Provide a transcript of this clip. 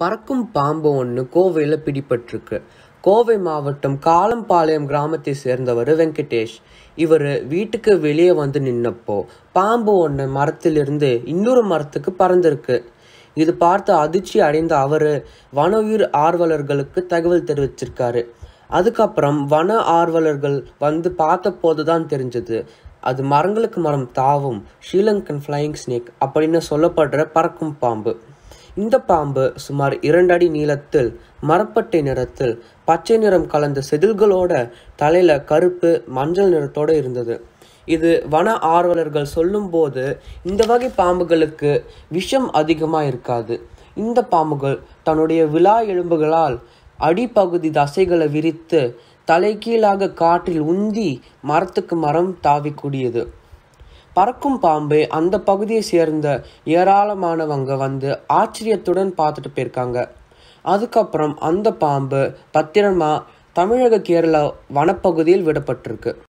பறக்கும் பாம்பு ஒன்று கோவையில் பிடிபட்டிருக்கு கோவை மாவட்டம் காலம்பாளையம் கிராமத்தை சேர்ந்தவர் வெங்கடேஷ் இவர் வீட்டுக்கு வெளியே வந்து நின்னப்போ பாம்பு ஒன்று மரத்திலிருந்து இன்னொரு மரத்துக்கு பறந்திருக்கு இது பார்த்து அதிர்ச்சி அடைந்த அவர் வன உயிர் ஆர்வலர்களுக்கு தகவல் தெரிவிச்சிருக்காரு அதுக்கப்புறம் வன ஆர்வலர்கள் வந்து பார்த்த போது தான் தெரிஞ்சது அது மரங்களுக்கு மரம் தாவும் ஸ்ரீலங்கன் ஃப்ளையிங் ஸ்னேக் அப்படின்னு சொல்லப்படுற பறக்கும் பாம்பு இந்த பாம்பு சுமார் இரண்டடி நீளத்தில் மரப்பட்டை நிறத்தில் பச்சை நிறம் கலந்த செதில்களோட தலையில கருப்பு மஞ்சள் நிறத்தோடு இருந்தது இது வன ஆர்வலர்கள் சொல்லும்போது இந்த வகை பாம்புகளுக்கு விஷம் அதிகமாக இருக்காது இந்த பாம்புகள் தன்னுடைய விழா எலும்புகளால் அடிப்பகுதி தசைகளை விரித்து தலைகீழாக காற்றில் உந்தி மரத்துக்கு மரம் தாவிக்கூடியது பறக்கும் பாம்பு அந்த பகுதியை சேர்ந்த ஏராளமானவங்க வந்து ஆச்சரியத்துடன் பார்த்துட்டு போயிருக்காங்க அதுக்கப்புறம் அந்த பாம்பு பத்திரமா தமிழக கேரளா வனப்பகுதியில் விடப்பட்டிருக்கு